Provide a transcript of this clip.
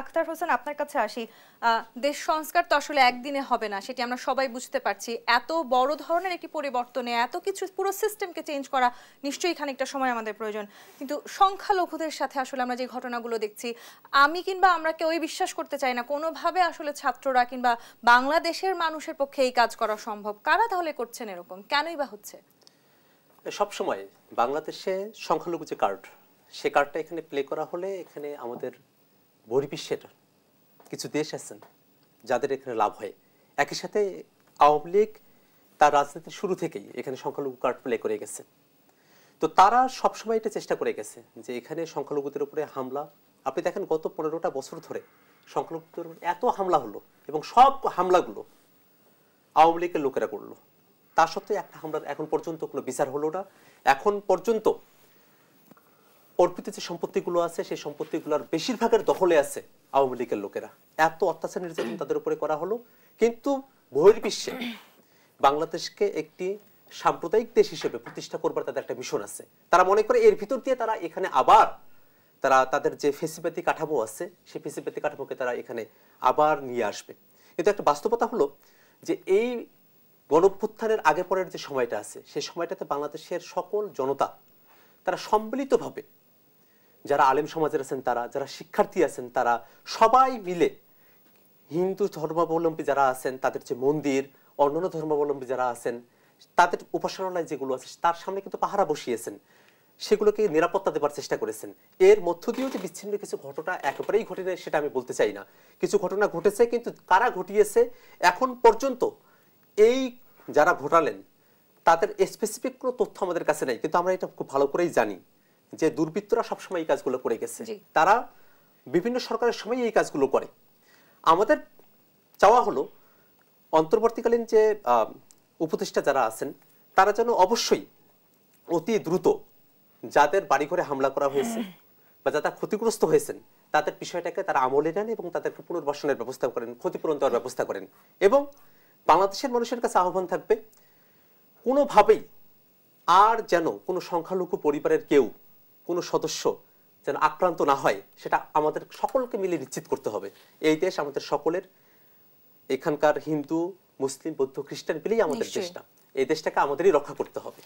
আক্তার হোসেন আপনার কাছে আসি দেশ সংস্কার তো আসলে একদিনে হবে না সেটি আমরা সবাই বুঝতে পারছি এত বড় ধরনের একটি পরিবর্তনে এত কিছু পুরো সিস্টেমকে চেঞ্জ করা নিশ্চয়ই খানিকটা সময় আমাদের প্রয়োজন কিন্তু সংখ্যালঘুদের সাথে আসলে আমরা যে ঘটনাগুলো দেখছি আমি কিংবা আমরা কেউই বিশ্বাস করতে চাই না কোনোভাবে আসলে ছাত্ররা কিংবা বাংলাদেশের মানুষের পক্ষে এই কাজ করা সম্ভব কারা তাহলে করছেন এরকম কেনই বা হচ্ছে সবসময় বাংলাদেশে সংখ্যালঘু যে কার্ড সে কার্ডটা এখানে প্লে করা হলে এখানে আমাদের বহির্বিশ্বের কিছু দেশ আছেন যাদের এখানে লাভ হয় একই সাথে আওয়ামী লীগ তার রাজনীতির শুরু থেকেই এখানে সংখ্যালঘু কার্ড প্লে করে গেছে তো তারা সবসময় এটা চেষ্টা করে গেছে যে এখানে সংখ্যালঘুদের উপরে হামলা আপনি দেখেন গত পনেরোটা বছর ধরে সংখ্যালঘুদের উপরে এত হামলা হলো এবং সব হামলাগুলো আওয়ামী লীগের লোকেরা করলো তা সত্ত্বেও একটা হামলার এখন পর্যন্ত কোনো বিচার হলো না এখন পর্যন্ত অর্পিত যে সম্পত্তিগুলো আছে সেই সম্পত্তিগুলোর বেশিরভাগের দখলে আছে আওয়ামী লীগের লোকেরা এত অত্যাচার নির্যাতন তাদের উপরে করা হলো কিন্তু বহির্বিশ্বে বাংলাদেশকে একটি সাম্প্রদায়িক দেশ হিসেবে প্রতিষ্ঠা করবার তাদের একটা মিশন আছে তারা মনে করে এর ভিতর দিয়ে তারা এখানে আবার তারা তাদের যে ফেসিপ্যাথি কাঠামো আছে সেই ফেসিপ্যাথি কাঠামোকে তারা এখানে আবার নিয়ে আসবে কিন্তু একটা বাস্তবতা হলো যে এই গণভ্যুত্থানের আগে পরের যে সময়টা আছে সেই সময়টাতে বাংলাদেশের সকল জনতা তারা সম্মিলিতভাবে যারা আলেম সমাজের আছেন তারা যারা শিক্ষার্থী আছেন তারা সবাই মিলে হিন্দু ধর্মাবলম্বী যারা আছেন তাদের যে মন্দির অন্যান্য ধর্মাবলম্বী যারা আছেন তাদের উপাসনালয় যেগুলো আছে তার সামনে কিন্তু পাহারা বসিয়েছেন সেগুলোকে নিরাপত্তা দেবার চেষ্টা করেছেন এর মধ্য দিয়েও যে বিচ্ছিন্ন কিছু ঘটনা একেবারেই ঘটে নাই সেটা আমি বলতে চাই না কিছু ঘটনা ঘটেছে কিন্তু কারা ঘটিয়েছে এখন পর্যন্ত এই যারা ঘটালেন তাদের স্পেসিফিক কোনো তথ্য আমাদের কাছে নেই কিন্তু আমরা এটা খুব ভালো করেই জানি যে দুর্বৃত্তরা সবসময় এই কাজগুলো করে গেছে তারা বিভিন্ন সরকারের সময় এই কাজগুলো করে আমাদের চাওয়া হলো অন্তর্বর্তীকালীন যে উপদেষ্টা যারা আছেন তারা যেন অবশ্যই অতি দ্রুত যাদের বাড়িঘরে হামলা করা হয়েছে বা যারা ক্ষতিগ্রস্ত হয়েছেন তাদের বিষয়টাকে তারা আমলে নেন এবং তাদেরকে পুনর্বাসনের ব্যবস্থা করেন ক্ষতিপূরণ দেওয়ার ব্যবস্থা করেন এবং বাংলাদেশের মানুষের কাছে আহ্বান থাকবে কোনোভাবেই আর যেন কোনো সংখ্যালঘু পরিবারের কেউ কোনো সদস্য যেন আক্রান্ত না হয় সেটা আমাদের সকলকে মিলে নিশ্চিত করতে হবে এই দেশ আমাদের সকলের এখানকার হিন্দু মুসলিম বৌদ্ধ খ্রিস্টান মিলেই আমাদের দেশটা এই দেশটাকে আমাদেরই রক্ষা করতে হবে